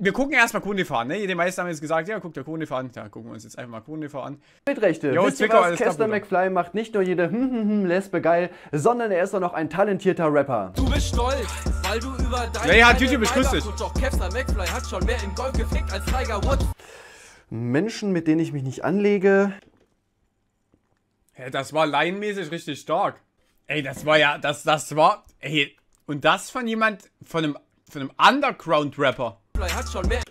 wir gucken erstmal KuhnDV an, ne? Die meisten haben jetzt gesagt, ja, guckt der KuhnDV an. Ja, gucken wir uns jetzt einfach mal KuhnDV an. Bildrechte. Jo, Wisst ihr was? Kester McFly macht nicht nur jede hm, hm, hm Lesbe geil, sondern er ist auch noch ein talentierter Rapper. Du bist stolz, weil du über deine... Naja, ja, YouTube ist Doch Kester McFly hat schon mehr im Golf gefickt als Tiger Woods. Menschen, mit denen ich mich nicht anlege. Ja, das war laienmäßig richtig stark. Ey, das war ja, das, das war, ey, und das von jemand, von einem, von einem Underground-Rapper. Style hat schon mehr.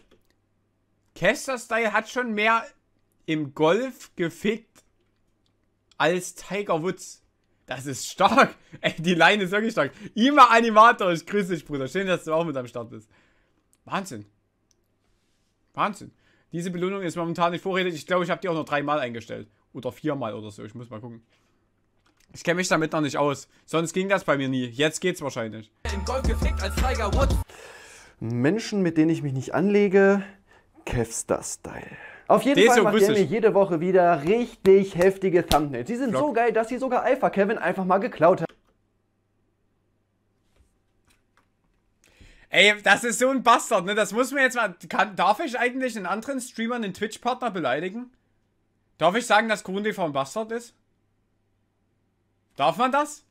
Kester Style hat schon mehr im Golf gefickt als Tiger Woods. Das ist stark. Ey, die Line ist wirklich stark. Ima Animator, ich grüße dich, Bruder. Schön, dass du auch mit am Start bist. Wahnsinn. Wahnsinn. Diese Belohnung ist momentan nicht vorredet. Ich glaube, ich habe die auch noch dreimal eingestellt. Oder viermal oder so. Ich muss mal gucken. Ich kenne mich damit noch nicht aus. Sonst ging das bei mir nie. Jetzt geht's wahrscheinlich. Im Golf gefickt als Tiger Woods. Menschen, mit denen ich mich nicht anlege, Kevstar-Style. Auf jeden Fall macht Jeremy jede Woche wieder richtig heftige Thumbnails. Die sind Block. so geil, dass sie sogar Alpha Kevin einfach mal geklaut hat. Ey, das ist so ein Bastard, ne? Das muss man jetzt mal. Kann, darf ich eigentlich einen anderen Streamer, einen Twitch-Partner beleidigen? Darf ich sagen, dass GrundTV vom Bastard ist? Darf man das?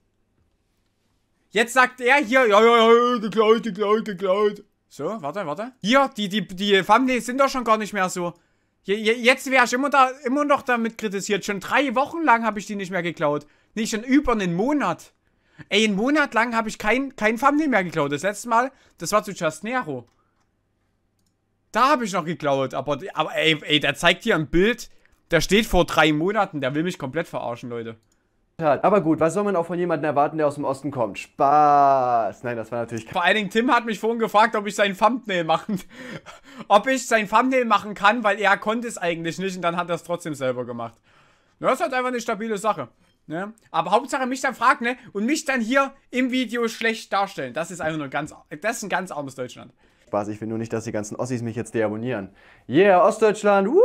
Jetzt sagt er hier, ja, ja, ja, geklaut, geklaut, geklaut. So, warte, warte. Hier, die, die, die Thumbnails sind doch schon gar nicht mehr so. Je, je, jetzt wäre ich immer, da, immer noch damit kritisiert. Schon drei Wochen lang habe ich die nicht mehr geklaut. Nicht schon über einen Monat. Ey, einen Monat lang habe ich kein, kein Thumbnail mehr geklaut. Das letzte Mal, das war zu Just Nero. Da habe ich noch geklaut. Aber, aber ey, ey, der zeigt hier ein Bild. Der steht vor drei Monaten. Der will mich komplett verarschen, Leute. Aber gut, was soll man auch von jemandem erwarten, der aus dem Osten kommt? Spaß. Nein, das war natürlich. Vor allen Dingen, Tim hat mich vorhin gefragt, ob ich sein Thumbnail machen, ob ich sein Thumbnail machen kann, weil er konnte es eigentlich nicht und dann hat er es trotzdem selber gemacht. Das ist halt einfach eine stabile Sache. Ne? Aber Hauptsache mich dann fragt, ne? Und mich dann hier im Video schlecht darstellen. Das ist einfach nur ganz, das ist ein ganz armes Deutschland. Spaß, ich will nur nicht, dass die ganzen Ossis mich jetzt deabonnieren. Yeah, Ostdeutschland, woo!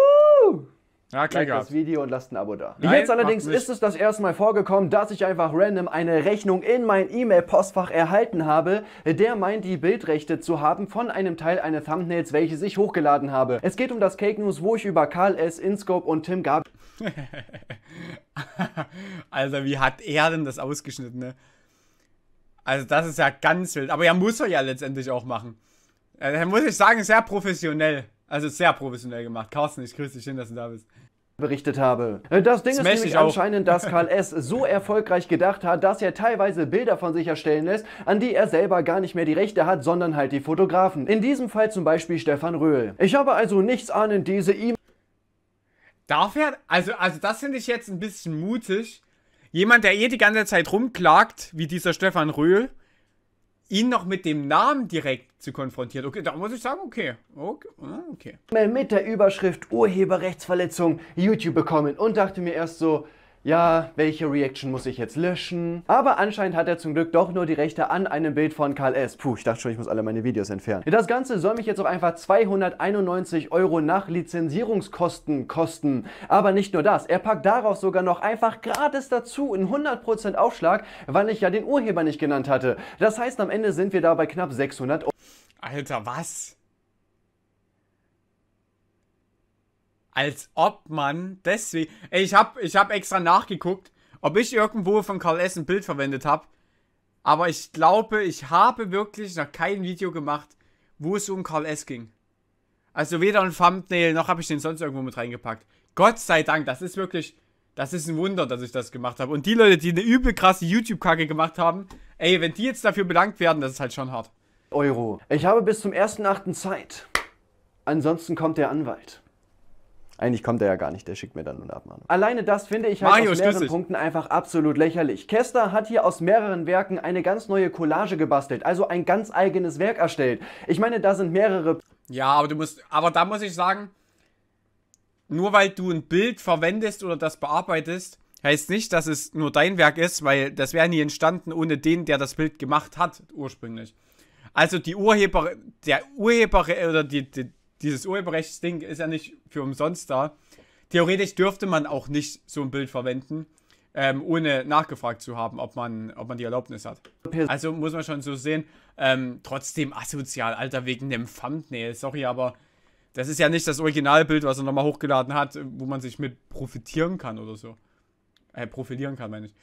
Ja, klar. Like das Video und lasst ein Abo da. Nein, Jetzt allerdings ist es das erste Mal vorgekommen, dass ich einfach random eine Rechnung in mein E-Mail-Postfach erhalten habe, der meint, die Bildrechte zu haben von einem Teil eines Thumbnails, welches ich hochgeladen habe. Es geht um das Cake News, wo ich über Karl S., Inscope und Tim Gab. also, wie hat er denn das ausgeschnitten, ne? Also, das ist ja ganz wild. Aber ja, muss er ja letztendlich auch machen. Da äh, muss ich sagen, sehr professionell. Also sehr professionell gemacht. Carsten, ich grüße dich, schön, dass du da bist berichtet habe. Äh, das Ding Smash ist nämlich anscheinend, dass Karl S. so erfolgreich gedacht hat, dass er teilweise Bilder von sich erstellen lässt, an die er selber gar nicht mehr die Rechte hat, sondern halt die Fotografen. In diesem Fall zum Beispiel Stefan Röhl. Ich habe also nichts ahnend diese E-Mail... Darf er? Also, also das finde ich jetzt ein bisschen mutig. Jemand, der eh die ganze Zeit rumklagt, wie dieser Stefan Röhl, ihn noch mit dem Namen direkt zu konfrontieren. Okay, da muss ich sagen, okay. Okay. Ah, okay. Mit der Überschrift Urheberrechtsverletzung YouTube bekommen und dachte mir erst so, ja, welche Reaction muss ich jetzt löschen? Aber anscheinend hat er zum Glück doch nur die Rechte an einem Bild von Karl S. Puh, ich dachte schon, ich muss alle meine Videos entfernen. Das Ganze soll mich jetzt auf einfach 291 Euro nach Lizenzierungskosten kosten. Aber nicht nur das, er packt darauf sogar noch einfach gratis dazu einen 100% Aufschlag, weil ich ja den Urheber nicht genannt hatte. Das heißt, am Ende sind wir da bei knapp 600 Euro. Alter, was? Als ob man deswegen. Ey, ich hab, ich hab extra nachgeguckt, ob ich irgendwo von Karl S. ein Bild verwendet habe. Aber ich glaube, ich habe wirklich noch kein Video gemacht, wo es um Karl S. ging. Also weder ein Thumbnail, noch habe ich den sonst irgendwo mit reingepackt. Gott sei Dank, das ist wirklich. Das ist ein Wunder, dass ich das gemacht habe. Und die Leute, die eine übel krasse YouTube-Kacke gemacht haben, ey, wenn die jetzt dafür belangt werden, das ist halt schon hart. Euro. Ich habe bis zum 1.8. Zeit. Ansonsten kommt der Anwalt. Eigentlich kommt er ja gar nicht, der schickt mir dann nur eine Abmahnung. Alleine das finde ich halt Mario aus mehreren Punkten einfach absolut lächerlich. Kester hat hier aus mehreren Werken eine ganz neue Collage gebastelt, also ein ganz eigenes Werk erstellt. Ich meine, da sind mehrere... Ja, aber du musst... Aber da muss ich sagen, nur weil du ein Bild verwendest oder das bearbeitest, heißt nicht, dass es nur dein Werk ist, weil das wäre nie entstanden ohne den, der das Bild gemacht hat ursprünglich. Also die Urheber, der Urheber oder die, die, dieses Urheberrechtsding ist ja nicht für umsonst da. Theoretisch dürfte man auch nicht so ein Bild verwenden, ähm, ohne nachgefragt zu haben, ob man, ob man die Erlaubnis hat. Also muss man schon so sehen. Ähm, trotzdem asozial, Alter, wegen dem Thumbnail. Sorry, aber das ist ja nicht das Originalbild, was er nochmal hochgeladen hat, wo man sich mit profitieren kann oder so. Äh, profilieren kann, meine ich.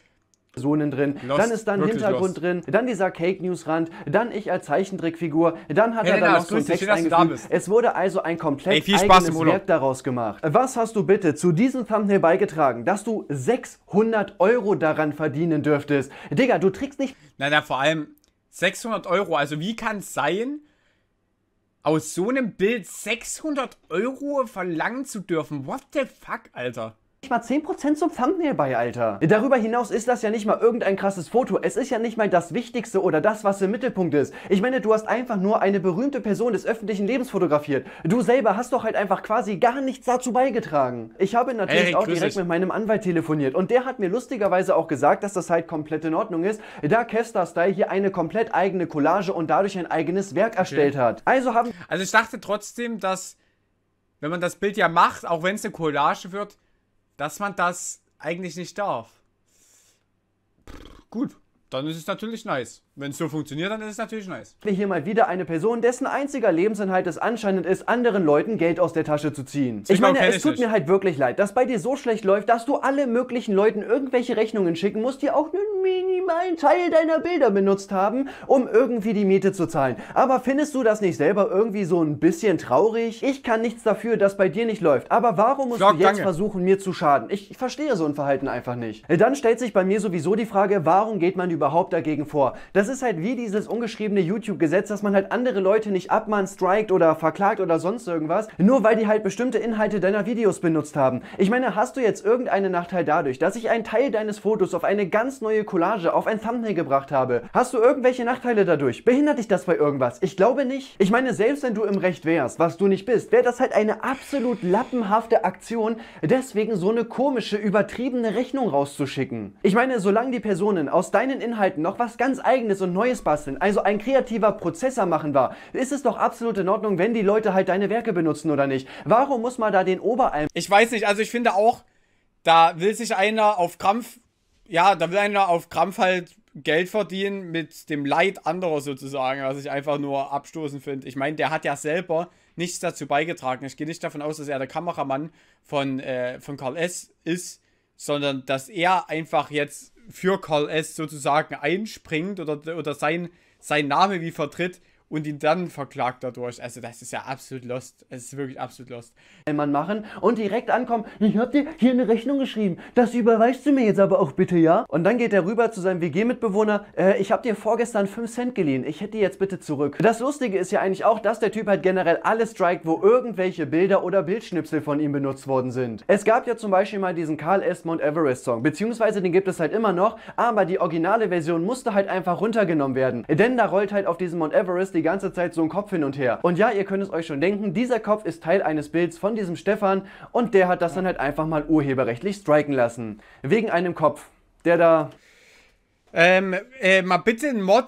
Personen drin, Lost, dann ist dann Hintergrund Lost. drin, dann dieser Cake News Rand, dann ich als Zeichentrickfigur, dann hat hey, er da genau, noch so einen Text schön, eingefügt. Es wurde also ein komplett Ey, eigenes Werk daraus gemacht. Was hast du bitte zu diesem Thumbnail beigetragen, dass du 600 Euro daran verdienen dürftest? Digga, du trickst nicht. Nein, nein, vor allem 600 Euro. Also wie kann es sein, aus so einem Bild 600 Euro verlangen zu dürfen? What the fuck, Alter? Nicht mal 10% zum Thumbnail bei, Alter. Darüber hinaus ist das ja nicht mal irgendein krasses Foto. Es ist ja nicht mal das Wichtigste oder das, was im Mittelpunkt ist. Ich meine, du hast einfach nur eine berühmte Person des öffentlichen Lebens fotografiert. Du selber hast doch halt einfach quasi gar nichts dazu beigetragen. Ich habe natürlich hey, auch direkt ich. mit meinem Anwalt telefoniert und der hat mir lustigerweise auch gesagt, dass das halt komplett in Ordnung ist, da Kester Style hier eine komplett eigene Collage und dadurch ein eigenes Werk okay. erstellt hat. Also haben... Also ich dachte trotzdem, dass wenn man das Bild ja macht, auch wenn es eine Collage wird, dass man das eigentlich nicht darf. gut, dann ist es natürlich nice. Wenn es so funktioniert, dann ist es natürlich nice. hier mal wieder eine Person, dessen einziger Lebensinhalt es anscheinend ist, anderen Leuten Geld aus der Tasche zu ziehen. Ich, ich meine, es tut mir halt wirklich leid, dass bei dir so schlecht läuft, dass du alle möglichen Leuten irgendwelche Rechnungen schicken musst, die auch einen minimalen Teil deiner Bilder benutzt haben, um irgendwie die Miete zu zahlen. Aber findest du das nicht selber irgendwie so ein bisschen traurig? Ich kann nichts dafür, dass bei dir nicht läuft. Aber warum musst Klar, du jetzt danke. versuchen, mir zu schaden? Ich verstehe so ein Verhalten einfach nicht. Dann stellt sich bei mir sowieso die Frage, warum geht man überhaupt dagegen vor? Das das ist halt wie dieses ungeschriebene YouTube-Gesetz, dass man halt andere Leute nicht abmahnt, strikt oder verklagt oder sonst irgendwas, nur weil die halt bestimmte Inhalte deiner Videos benutzt haben. Ich meine, hast du jetzt irgendeinen Nachteil dadurch, dass ich einen Teil deines Fotos auf eine ganz neue Collage, auf ein Thumbnail gebracht habe? Hast du irgendwelche Nachteile dadurch? Behindert dich das bei irgendwas? Ich glaube nicht. Ich meine, selbst wenn du im Recht wärst, was du nicht bist, wäre das halt eine absolut lappenhafte Aktion, deswegen so eine komische, übertriebene Rechnung rauszuschicken. Ich meine, solange die Personen aus deinen Inhalten noch was ganz eigenes Neues und Neues basteln, also ein kreativer Prozessor machen war, ist es doch absolut in Ordnung, wenn die Leute halt deine Werke benutzen oder nicht. Warum muss man da den Oberalm? Ich weiß nicht, also ich finde auch, da will sich einer auf Krampf, ja, da will einer auf Krampf halt Geld verdienen mit dem Leid anderer sozusagen, was ich einfach nur abstoßend finde. Ich meine, der hat ja selber nichts dazu beigetragen. Ich gehe nicht davon aus, dass er der Kameramann von, äh, von Karl S. ist, sondern dass er einfach jetzt für Carl S. sozusagen einspringt oder, oder sein, sein Name wie vertritt, und ihn dann verklagt dadurch. Also das ist ja absolut lost. Es ist wirklich absolut lost. Mann machen und direkt ankommen. Ich hab dir hier eine Rechnung geschrieben. Das überweist du mir jetzt aber auch bitte, ja? Und dann geht er rüber zu seinem WG-Mitbewohner. Äh, ich hab dir vorgestern 5 Cent geliehen. Ich hätte die jetzt bitte zurück. Das Lustige ist ja eigentlich auch, dass der Typ halt generell alles strikt, wo irgendwelche Bilder oder Bildschnipsel von ihm benutzt worden sind. Es gab ja zum Beispiel mal diesen Carl S. Mount Everest Song, beziehungsweise den gibt es halt immer noch, aber die originale Version musste halt einfach runtergenommen werden. Denn da rollt halt auf diesem Mount Everest die ganze Zeit so ein Kopf hin und her. Und ja, ihr könnt es euch schon denken, dieser Kopf ist Teil eines Bilds von diesem Stefan und der hat das dann halt einfach mal urheberrechtlich striken lassen. Wegen einem Kopf, der da... Ähm, äh, mal bitte ein Mod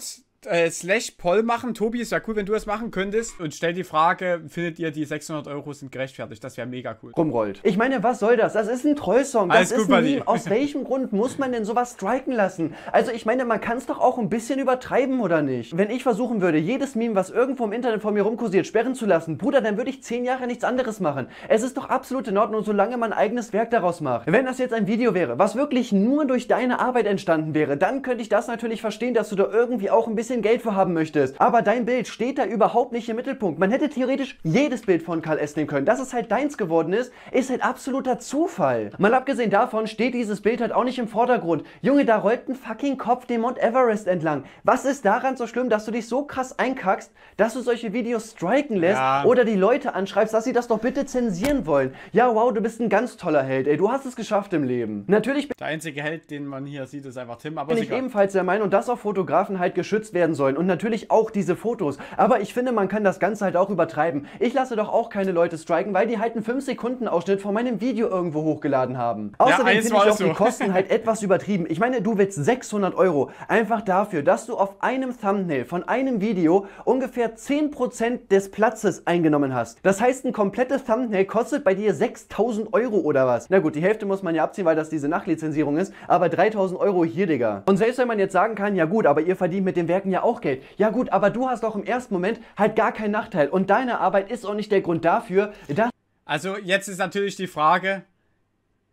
äh, slash Poll machen. Tobi, ist ja cool, wenn du das machen könntest. Und stell die Frage, findet ihr, die 600 Euro sind gerechtfertigt? Das wäre mega cool. Rumrollt. Ich meine, was soll das? Das ist ein Trollsong. Das Alles ist gut, ein Meme. Aus welchem Grund muss man denn sowas striken lassen? Also ich meine, man kann es doch auch ein bisschen übertreiben, oder nicht? Wenn ich versuchen würde, jedes Meme, was irgendwo im Internet von mir rumkursiert, sperren zu lassen, Bruder, dann würde ich zehn Jahre nichts anderes machen. Es ist doch absolut in Ordnung, solange man eigenes Werk daraus macht. Wenn das jetzt ein Video wäre, was wirklich nur durch deine Arbeit entstanden wäre, dann könnte ich das natürlich verstehen, dass du da irgendwie auch ein bisschen bisschen Geld für haben möchtest. Aber dein Bild steht da überhaupt nicht im Mittelpunkt. Man hätte theoretisch jedes Bild von Karl S. nehmen können. Dass es halt deins geworden ist, ist halt absoluter Zufall. Mal abgesehen davon steht dieses Bild halt auch nicht im Vordergrund. Junge, da rollt ein fucking Kopf den Mount Everest entlang. Was ist daran so schlimm, dass du dich so krass einkackst, dass du solche Videos striken lässt ja. oder die Leute anschreibst, dass sie das doch bitte zensieren wollen? Ja, wow, du bist ein ganz toller Held, ey. Du hast es geschafft im Leben. Natürlich Der einzige Held, den man hier sieht, ist einfach Tim, aber bin ich ebenfalls der Meinung, dass auch Fotografen halt geschützt werden werden sollen und natürlich auch diese Fotos. Aber ich finde, man kann das Ganze halt auch übertreiben. Ich lasse doch auch keine Leute striken, weil die halt einen 5-Sekunden-Ausschnitt von meinem Video irgendwo hochgeladen haben. Außerdem ja, finde ich auch so. die Kosten halt etwas übertrieben. Ich meine, du willst 600 Euro einfach dafür, dass du auf einem Thumbnail von einem Video ungefähr 10% des Platzes eingenommen hast. Das heißt, ein komplettes Thumbnail kostet bei dir 6000 Euro oder was. Na gut, die Hälfte muss man ja abziehen, weil das diese Nachlizenzierung ist, aber 3000 Euro hier, Digga. Und selbst wenn man jetzt sagen kann, ja gut, aber ihr verdient mit den Werken ja auch Geld. Ja gut, aber du hast doch im ersten Moment halt gar keinen Nachteil. Und deine Arbeit ist auch nicht der Grund dafür, dass... Also jetzt ist natürlich die Frage,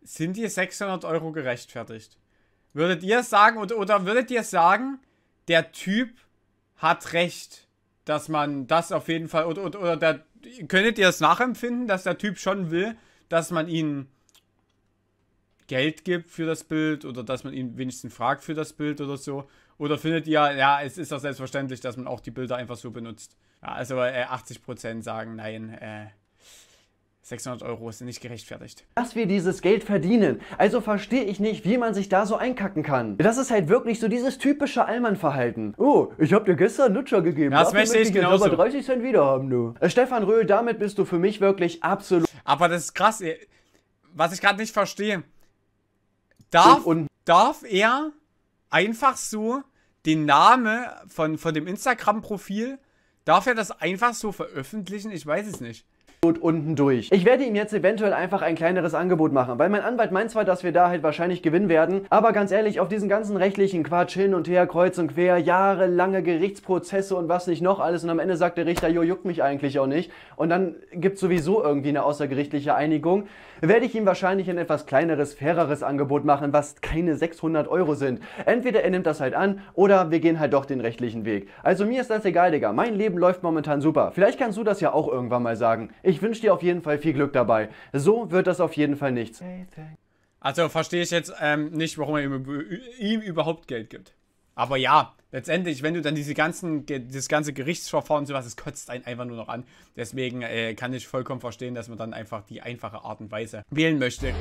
sind die 600 Euro gerechtfertigt? Würdet ihr sagen, oder, oder würdet ihr sagen, der Typ hat recht, dass man das auf jeden Fall, oder, oder, oder der, könntet ihr es nachempfinden, dass der Typ schon will, dass man ihn Geld gibt für das Bild oder dass man ihn wenigstens fragt für das Bild oder so. Oder findet ihr, ja, es ist doch selbstverständlich, dass man auch die Bilder einfach so benutzt? Ja, also äh, 80% sagen nein, äh, 600 Euro sind nicht gerechtfertigt. Dass wir dieses Geld verdienen. Also verstehe ich nicht, wie man sich da so einkacken kann. Das ist halt wirklich so dieses typische Allmann-Verhalten. Oh, ich habe dir gestern Lutscher gegeben. das Dafür möchte ich, ich genauso. Aber 30 Cent wieder haben, du. Äh, Stefan Röhl, damit bist du für mich wirklich absolut... Aber das ist krass. Äh, was ich gerade nicht verstehe. Darf, darf er einfach so den Namen von, von dem Instagram-Profil, darf er das einfach so veröffentlichen? Ich weiß es nicht unten durch. Ich werde ihm jetzt eventuell einfach ein kleineres Angebot machen, weil mein Anwalt meint zwar, dass wir da halt wahrscheinlich gewinnen werden, aber ganz ehrlich, auf diesen ganzen rechtlichen Quatsch hin und her, kreuz und quer, jahrelange Gerichtsprozesse und was nicht noch alles und am Ende sagt der Richter, jo, juckt mich eigentlich auch nicht und dann gibt sowieso irgendwie eine außergerichtliche Einigung, werde ich ihm wahrscheinlich ein etwas kleineres, faireres Angebot machen, was keine 600 Euro sind. Entweder er nimmt das halt an oder wir gehen halt doch den rechtlichen Weg. Also mir ist das egal, Digga. Mein Leben läuft momentan super. Vielleicht kannst du das ja auch irgendwann mal sagen. Ich wünsche dir auf jeden Fall viel Glück dabei. So wird das auf jeden Fall nichts. Also verstehe ich jetzt ähm, nicht, warum er ihm, überhaupt Geld gibt. Aber ja, letztendlich, wenn du dann diese ganzen, das ganze Gerichtsverfahren und sowas, es kotzt einen einfach nur noch an. Deswegen äh, kann ich vollkommen verstehen, dass man dann einfach die einfache Art und Weise wählen möchte.